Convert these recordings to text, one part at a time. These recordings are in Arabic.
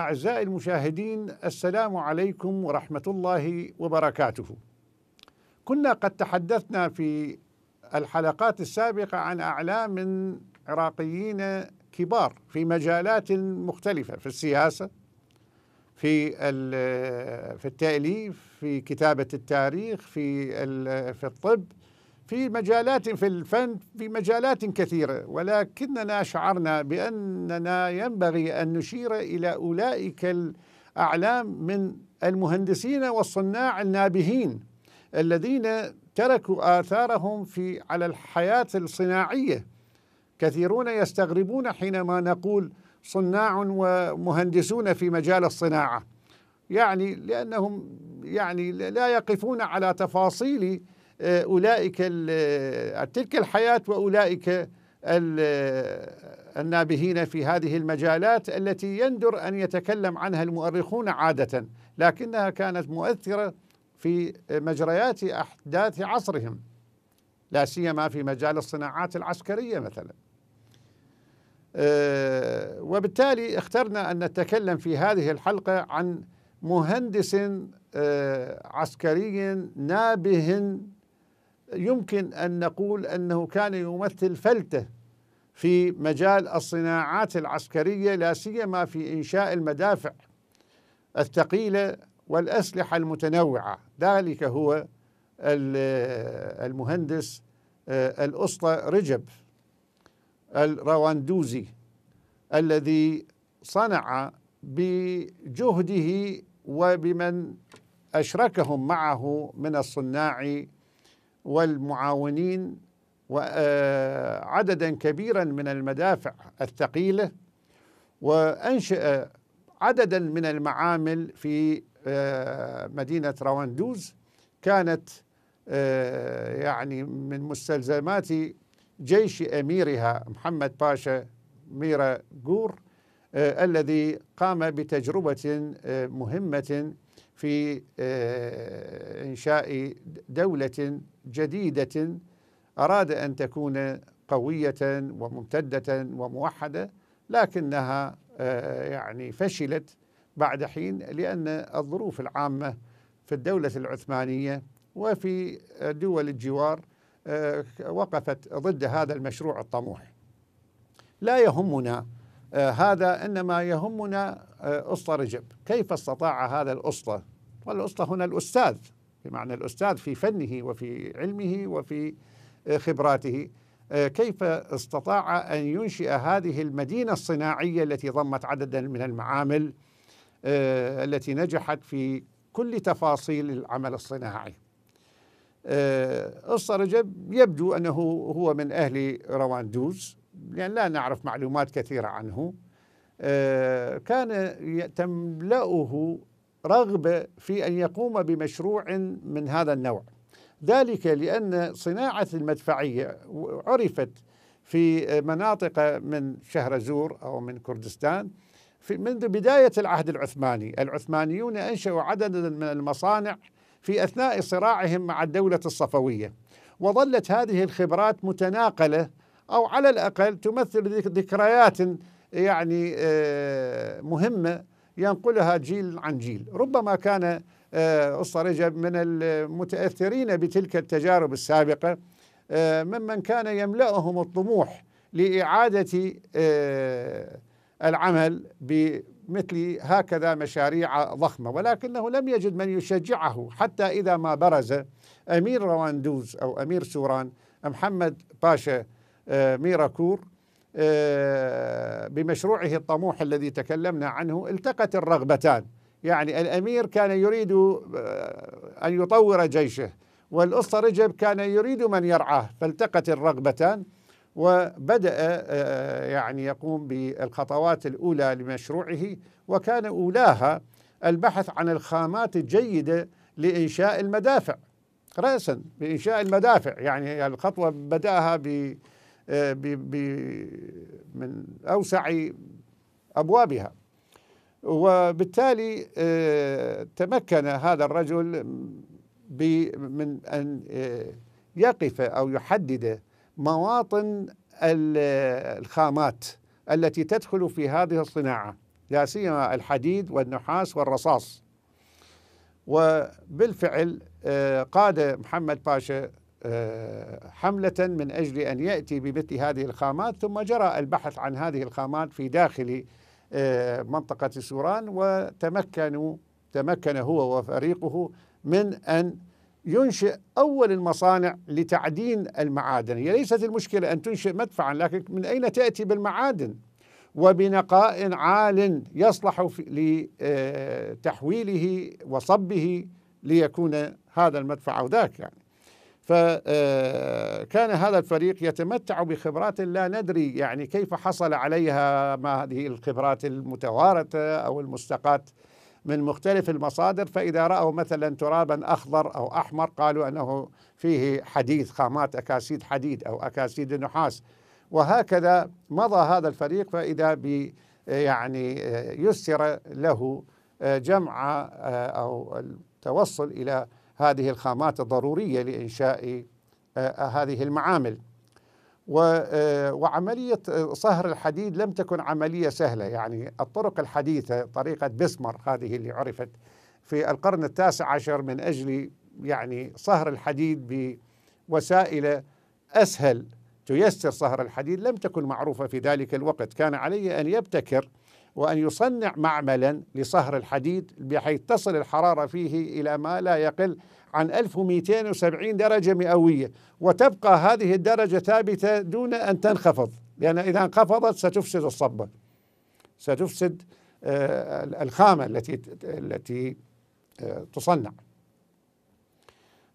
أعزائي المشاهدين السلام عليكم ورحمة الله وبركاته. كنا قد تحدثنا في الحلقات السابقة عن أعلام عراقيين كبار في مجالات مختلفة في السياسة في في التأليف في كتابة التاريخ في في الطب في مجالات في الفن في مجالات كثيرة ولكننا شعرنا بأننا ينبغي أن نشير إلى أولئك الأعلام من المهندسين والصناع النابهين الذين تركوا آثارهم في على الحياة الصناعية كثيرون يستغربون حينما نقول صناع ومهندسون في مجال الصناعة يعني لأنهم يعني لا يقفون على تفاصيل آه، أولئك آه، تلك الحياة وأولئك آه، النابهين في هذه المجالات التي يندر أن يتكلم عنها المؤرخون عادة لكنها كانت مؤثرة في مجريات أحداث عصرهم لا سيما في مجال الصناعات العسكرية مثلا وبالتالي اخترنا أن نتكلم في هذه الحلقة عن مهندس عسكري نابه يمكن ان نقول انه كان يمثل فلته في مجال الصناعات العسكريه لا سيما في انشاء المدافع الثقيله والاسلحه المتنوعه ذلك هو المهندس آه، الاسطى رجب الرواندوزي الذي صنع بجهده وبمن اشركهم معه من الصناع والمعاونين وعددا آه، كبيرا من المدافع الثقيله وانشئ عددا من المعامل في آه، مدينه رواندوز كانت آه، يعني من مستلزمات جيش اميرها محمد باشا ميرا جور الذي قام بتجربه مهمه في انشاء دوله جديدة أراد أن تكون قوية وممتدة وموحدة لكنها آه، يعني فشلت بعد حين لأن الظروف العامة في الدولة العثمانية وفي دول الجوار آه، وقفت ضد هذا المشروع الطموح لا يهمنا آه، هذا إنما يهمنا أسطى رجب كيف استطاع هذا الأسطى والأسطى هنا الأستاذ بمعنى الأستاذ في فنه وفي علمه وفي آه، خبراته آه، كيف استطاع أن ينشئ هذه المدينة الصناعية التي ضمت عددا من المعامل آه، التي نجحت في كل تفاصيل العمل الصناعي أسطى رجب يبدو أنه هو من أهل رواندوز لأن لا نعرف معلومات كثيرة عنه كان تملأه رغبه في ان يقوم بمشروع من هذا النوع ذلك لان صناعه المدفعيه عرفت في مناطق من شهرزور او من كردستان في منذ بدايه العهد العثماني، العثمانيون انشأوا عددا من المصانع في اثناء صراعهم مع الدوله الصفويه، وظلت هذه الخبرات متناقله او على الاقل تمثل ذكريات يعني آه، مهمه ينقلها جيل عن جيل ربما كان آه، أسطى رجب من المتأثرين بتلك التجارب السابقة آه، ممن كان يملأهم الطموح لإعادة آه، العمل بمثل هكذا مشاريع ضخمة ولكنه لم يجد من يشجعه حتى إذا ما برز أمير رواندوز أو أمير سوران محمد باشا ميراكور آه، بمشروعه الطموح الذي تكلمنا عنه التقت الرغبتان يعني الأمير كان يريد آه، أن يطور جيشه والأسطى رجب كان يريد من يرعاه فالتقت الرغبتان وبدأ آه، يعني يقوم بالخطوات الأولى لمشروعه وكان أولاها البحث عن الخامات الجيدة لإنشاء المدافع رأسا بإنشاء المدافع يعني الخطوة بدأها ب آه، من أوسع أبوابها وبالتالي آه، تمكن هذا الرجل من أن آه، يقف أو يحدد مواطن الخامات التي تدخل في هذه الصناعة لا سيما الحديد والنحاس والرصاص وبالفعل قاد محمد باشا آه، حملة من أجل أن يأتي بمثل هذه الخامات ثم جرى البحث عن هذه الخامات في داخل آه، منطقة سوران وتمكنوا تمكن هو وفريقه من أن ينشئ أول المصانع لتعدين المعادن هي ليست المشكلة أن تنشئ مدفعا لكن من أين تأتي بالمعادن وبنقاء عال يصلح لتحويله آه، وصبه ليكون هذا المدفع أو ذاك يعني فكان هذا الفريق يتمتع بخبرات لا ندري يعني كيف حصل عليها ما هذه الخبرات المتوارثة أو المستقاة من مختلف المصادر فإذا رأوا مثلا ترابا أخضر أو أحمر قالوا أنه فيه حديد خامات أكاسيد حديد أو أكاسيد نحاس وهكذا مضى هذا الفريق فإذا ب يعني يسر له آه، جمع آه، أو التوصل إلى هذه الخامات الضرورية لإنشاء آه، هذه المعامل آه، وعملية آه، صهر الحديد لم تكن عملية سهلة يعني الطرق الحديثة طريقة بسمر هذه اللي عرفت في القرن التاسع عشر من أجل يعني صهر الحديد بوسائل أسهل تيسر صهر الحديد لم تكن معروفة في ذلك الوقت كان علي أن يبتكر وأن يصنع معملا لصهر الحديد بحيث تصل الحرارة فيه إلى ما لا يقل عن 1270 درجة مئوية وتبقى هذه الدرجة ثابتة دون أن تنخفض لأن إذا انخفضت ستفسد الصبة ستفسد آه، الخامة التي التي آه، تصنع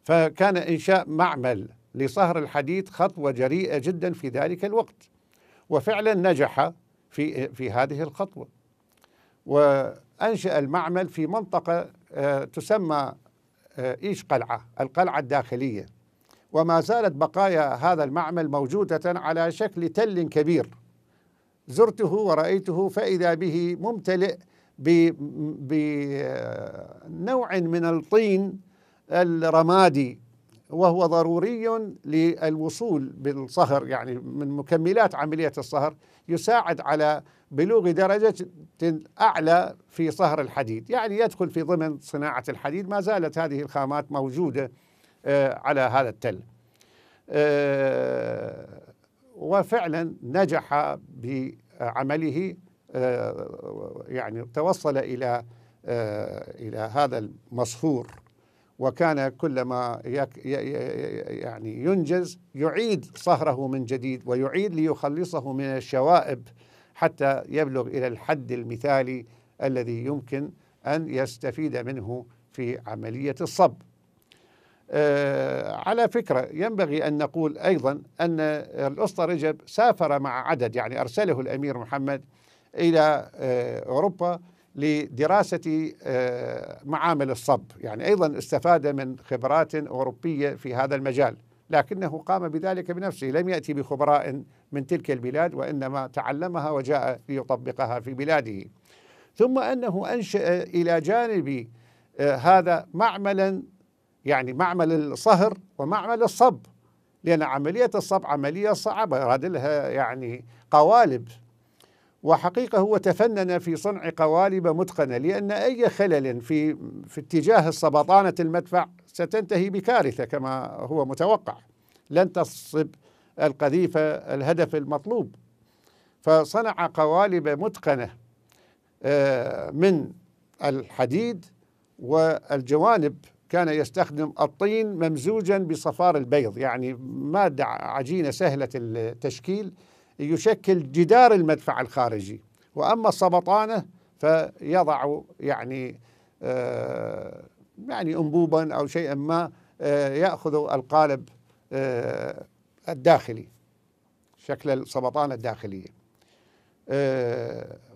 فكان إنشاء معمل لصهر الحديد خطوة جريئة جدا في ذلك الوقت وفعلا نجح في في هذه الخطوه. وانشا المعمل في منطقه آه، تسمى آه، ايش قلعه، القلعه الداخليه. وما زالت بقايا هذا المعمل موجوده على شكل تل كبير. زرته ورأيته فإذا به ممتلئ بنوع آه، من الطين الرمادي وهو ضروري للوصول بالصهر يعني من مكملات عملية الصهر يساعد على بلوغ درجة أعلى في صهر الحديد يعني يدخل في ضمن صناعة الحديد ما زالت هذه الخامات موجودة آه، على هذا التل آه، وفعلا نجح بعمله آه، يعني توصل إلى إلى هذا المصفور وكان كلما يعني ينجز يعيد صهره من جديد ويعيد ليخلصه من الشوائب حتى يبلغ الى الحد المثالي الذي يمكن ان يستفيد منه في عمليه الصب. آه على فكره ينبغي ان نقول ايضا ان الاسطى رجب سافر مع عدد يعني ارسله الامير محمد الى آه، اوروبا لدراسة آه، معامل الصب يعني أيضا استفاد من خبرات أوروبية في هذا المجال لكنه قام بذلك بنفسه لم يأتي بخبراء من تلك البلاد وإنما تعلمها وجاء ليطبقها في بلاده ثم أنه أنشأ إلى جانب آه، هذا معملا يعني معمل الصهر ومعمل الصب لأن عملية الصب عملية صعبة يراد لها يعني قوالب وحقيقة هو تفنن في صنع قوالب متقنة لأن أي خلل في في اتجاه السبطانة المدفع ستنتهي بكارثة كما هو متوقع لن تصب القذيفة الهدف المطلوب فصنع قوالب متقنة آه، من الحديد والجوانب كان يستخدم الطين ممزوجا بصفار البيض يعني مادة عجينة سهلة التشكيل يشكل جدار المدفع الخارجي واما السبطانه فيضع يعني آه، يعني انبوبا او شيئا ما آه، ياخذ القالب آه، الداخلي شكل السبطانه الداخليه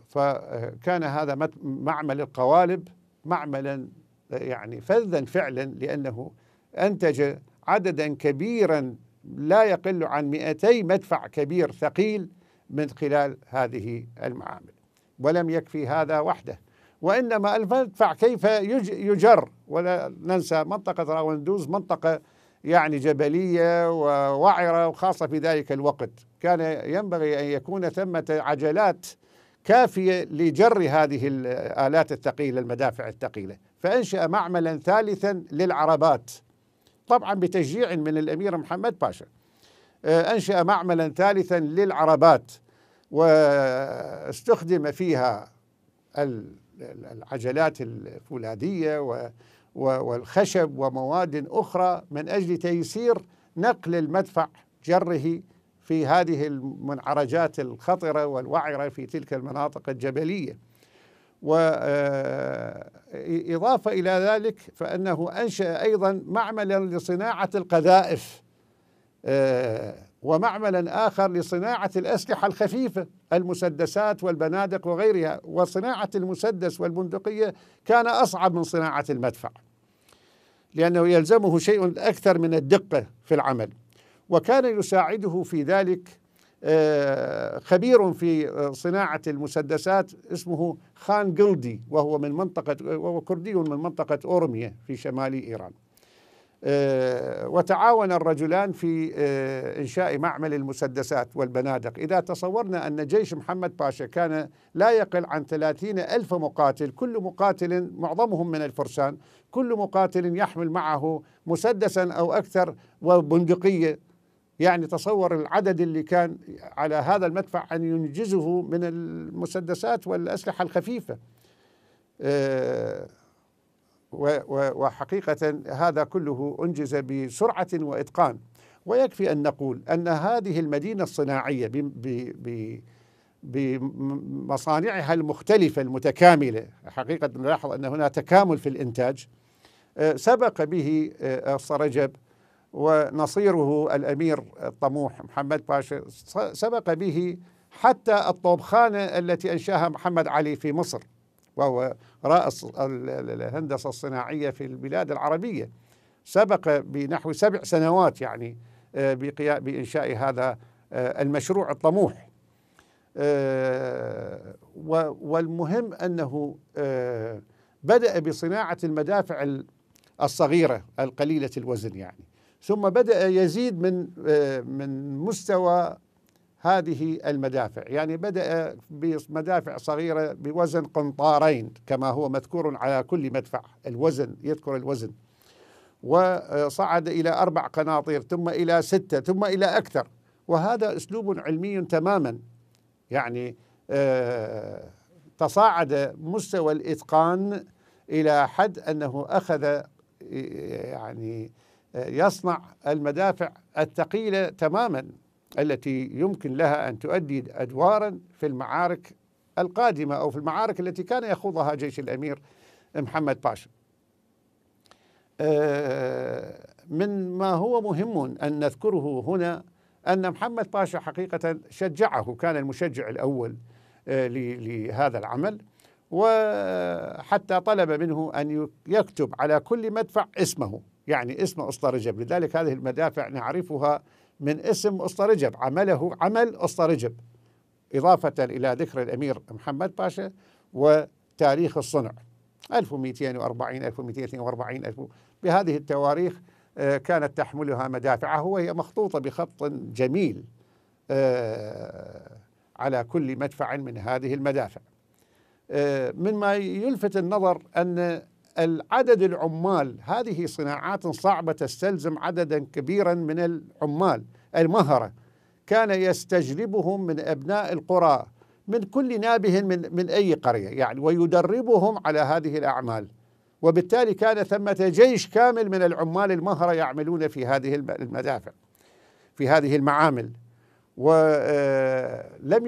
فكان هذا معمل القوالب معملا يعني فذا فعلا لانه انتج عددا كبيرا لا يقل عن 200 مدفع كبير ثقيل من خلال هذه المعامل ولم يكفي هذا وحده وإنما المدفع كيف يجر ولا ننسى منطقة راوندوز منطقة يعني جبلية ووعرة وخاصة في ذلك الوقت كان ينبغي أن يكون ثمة عجلات كافية لجر هذه الآلات الثقيلة المدافع الثقيلة فأنشأ معملا ثالثا للعربات طبعا بتشجيع من الأمير محمد باشا آه، أنشأ معملا ثالثا للعربات واستخدم فيها العجلات الفولاذية والخشب ومواد أخرى من أجل تيسير نقل المدفع جره في هذه المنعرجات الخطرة والوعرة في تلك المناطق الجبلية و آه، إضافة إلى ذلك فأنه أنشأ أيضا معملا لصناعة القذائف آه، ومعملا آخر لصناعة الأسلحة الخفيفة المسدسات والبنادق وغيرها وصناعة المسدس والبندقية كان أصعب من صناعة المدفع لأنه يلزمه شيء أكثر من الدقة في العمل وكان يساعده في ذلك آه، خبير في آه، صناعة المسدسات اسمه خان قلدي وهو من منطقة وهو كردي من منطقة أورمية في شمال إيران آه، وتعاون الرجلان في إنشاء معمل المسدسات والبنادق إذا تصورنا أن جيش محمد باشا كان لا يقل عن ثلاثين ألف مقاتل كل مقاتل معظمهم من الفرسان كل مقاتل يحمل معه مسدسا أو أكثر وبندقية يعني تصور العدد اللي كان على هذا المدفع أن ينجزه من المسدسات والأسلحة الخفيفة آه، وحقيقة هذا كله أنجز بسرعة وإتقان ويكفي أن نقول أن هذه المدينة الصناعية بمصانعها المختلفة المتكاملة حقيقة نلاحظ أن هنا تكامل في الإنتاج آه، سبق به آه، الصرجب ونصيره الأمير الطموح محمد باشا سبق به حتى الطوبخانة التي أنشاها محمد علي في مصر وهو رأس الهندسة الصناعية في البلاد العربية سبق بنحو سبع سنوات يعني آه، بإنشاء هذا آه، المشروع الطموح آه، والمهم أنه بدأ بصناعة المدافع الصغيرة القليلة الوزن يعني ثم بدأ يزيد من آه، من مستوى هذه المدافع يعني بدأ بمدافع صغيرة بوزن قنطارين كما هو مذكور على كل مدفع الوزن يذكر الوزن وصعد إلى أربع قناطير ثم إلى ستة ثم إلى أكثر وهذا أسلوب علمي تماما يعني آه، تصاعد مستوى الإتقان إلى حد أنه أخذ آه، يعني يصنع المدافع الثقيلة تماما التي يمكن لها أن تؤدي أدوارا في المعارك القادمة أو في المعارك التي كان يخوضها جيش الأمير محمد باشا آه، من ما هو مهم أن نذكره هنا أن محمد باشا حقيقة شجعه كان المشجع الأول آه، لهذا العمل وحتى طلب منه أن يكتب على كل مدفع اسمه يعني اسم أسطرجب لذلك هذه المدافع نعرفها من اسم أسطرجب عمله عمل أسطرجب إضافة إلى ذكر الأمير محمد باشا وتاريخ الصنع 1240 1242 ألف بهذه التواريخ آه، كانت تحملها مدافعه وهي مخطوطة بخط جميل آه، على كل مدفع من هذه المدافع آه، مما يلفت النظر أن العدد العمال هذه صناعات صعبة تستلزم عددا كبيرا من العمال المهرة كان يستجلبهم من أبناء القرى من كل نابه من, من أي قرية يعني ويدربهم على هذه الأعمال وبالتالي كان ثمة جيش كامل من العمال المهرة يعملون في هذه المدافع في هذه المعامل ولم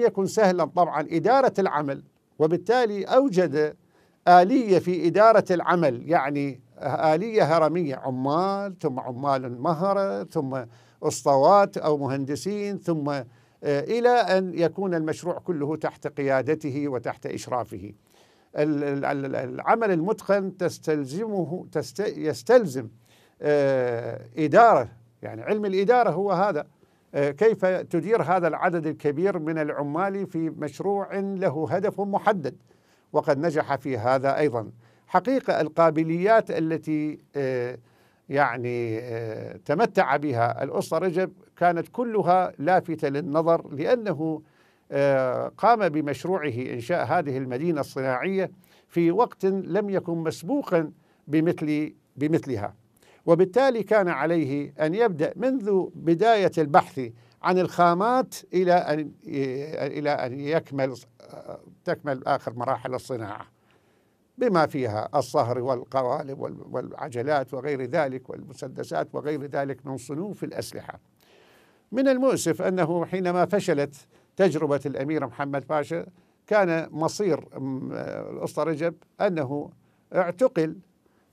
آه، يكن سهلا طبعا إدارة العمل وبالتالي أوجد آلية في إدارة العمل يعني آلية هرمية عمال ثم عمال مهرة ثم أسطوات أو مهندسين ثم آه، إلى أن يكون المشروع كله تحت قيادته وتحت إشرافه العمل المتقن تستلزمه تست يستلزم آه، إدارة يعني علم الإدارة هو هذا آه، كيف تدير هذا العدد الكبير من العمال في مشروع له هدف محدد وقد نجح في هذا ايضا. حقيقه القابليات التي آه، يعني آه، تمتع بها الاسره رجب كانت كلها لافته للنظر لانه آه، قام بمشروعه انشاء هذه المدينه الصناعيه في وقت لم يكن مسبوقا بمثل بمثلها وبالتالي كان عليه ان يبدا منذ بدايه البحث عن الخامات إلى أن إلى أن يكمل تكمل آخر مراحل الصناعة بما فيها الصهر والقوالب والعجلات وغير ذلك والمسدسات وغير ذلك من صنوف الأسلحة من المؤسف أنه حينما فشلت تجربة الأمير محمد باشا كان مصير الأسطى رجب أنه اعتقل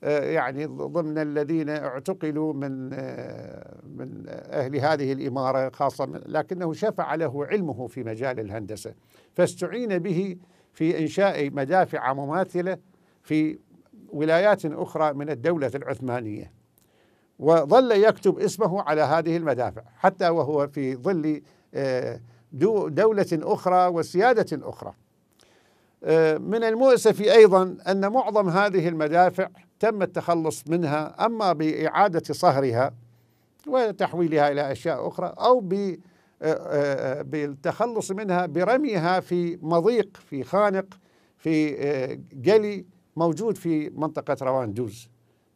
آه، يعني ضمن الذين اعتقلوا من آه، من اهل هذه الاماره خاصه لكنه شفع له علمه في مجال الهندسه فاستعين به في انشاء مدافع مماثله في ولايات اخرى من الدوله العثمانيه وظل يكتب اسمه على هذه المدافع حتى وهو في ظل آه، دوله اخرى وسياده اخرى من المؤسف ايضا ان معظم هذه المدافع تم التخلص منها اما باعاده صهرها وتحويلها الى اشياء اخرى او آه، آه، بالتخلص منها برميها في مضيق في خانق في آه، جلي موجود في منطقه روان دوز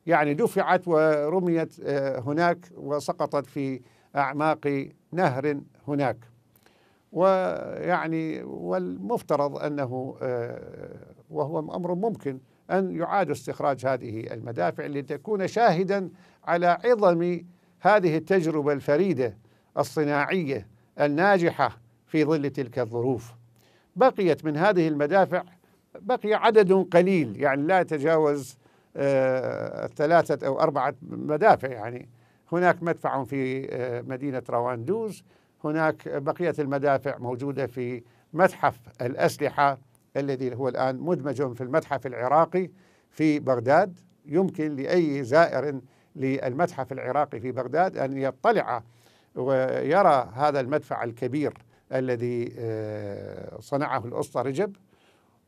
يعني دفعت ورميت هناك وسقطت في اعماق نهر هناك ويعني والمفترض انه وهو امر ممكن أن يعاد استخراج هذه المدافع لتكون شاهدا على عظم هذه التجربة الفريدة الصناعية الناجحة في ظل تلك الظروف بقيت من هذه المدافع بقي عدد قليل يعني لا يتجاوز آه ثلاثة أو أربعة مدافع يعني هناك مدفع في آه مدينة رواندوز هناك بقية المدافع موجودة في متحف الأسلحة الذي هو الآن مدمج في المتحف العراقي في بغداد يمكن لأي زائر للمتحف العراقي في بغداد أن يطلع ويرى هذا المدفع الكبير الذي آه، صنعه الأسطى رجب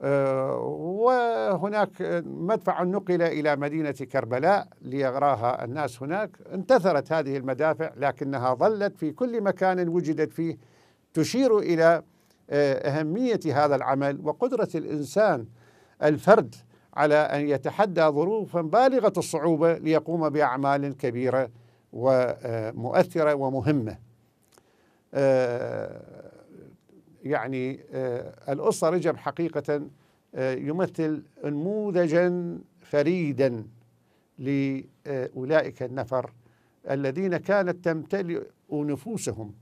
آه، وهناك مدفع نقل إلى مدينة كربلاء ليراها الناس هناك انتثرت هذه المدافع لكنها ظلت في كل مكان وجدت فيه تشير إلى أهمية هذا العمل وقدرة الإنسان الفرد على أن يتحدى ظروفا بالغة الصعوبة ليقوم بأعمال كبيرة ومؤثرة ومهمة آه، يعني آه، الأسرة رجب حقيقة آه، يمثل نموذجا فريدا لأولئك النفر الذين كانت تمتلئ نفوسهم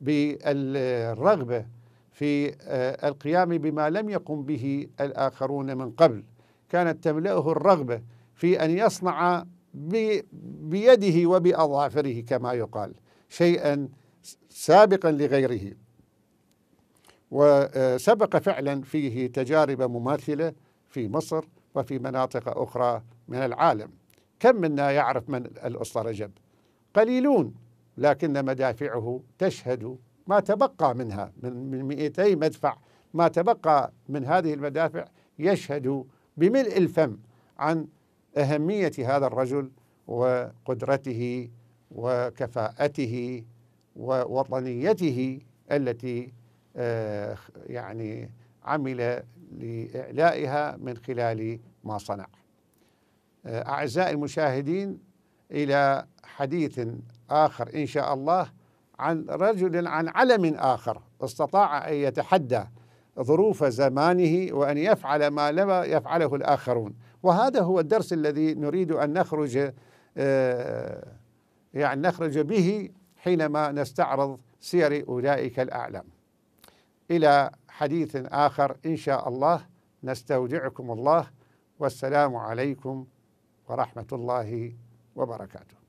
بالرغبه في آه، القيام بما لم يقم به الآخرون من قبل كانت تملأه الرغبة في أن يصنع بيده وبأظافره كما يقال شيئا سابقا لغيره وسبق آه، فعلا فيه تجارب مماثله في مصر وفي مناطق اخرى من العالم كم منا يعرف من الاسطرجب قليلون لكن مدافعه تشهد ما تبقى منها من 200 مدفع ما تبقى من هذه المدافع يشهد بملء الفم عن أهمية هذا الرجل وقدرته وكفاءته ووطنيته التي آه، يعني عمل لإعلائها من خلال ما صنع آه، أعزائي المشاهدين إلى حديث آخر إن شاء الله عن رجل عن علم آخر استطاع أن يتحدى ظروف زمانه وأن يفعل ما لم يفعله الآخرون وهذا هو الدرس الذي نريد أن نخرج آه، يعني نخرج به حينما نستعرض سير أولئك الأعلام إلى حديث آخر إن شاء الله نستودعكم الله والسلام عليكم ورحمة الله وبركاته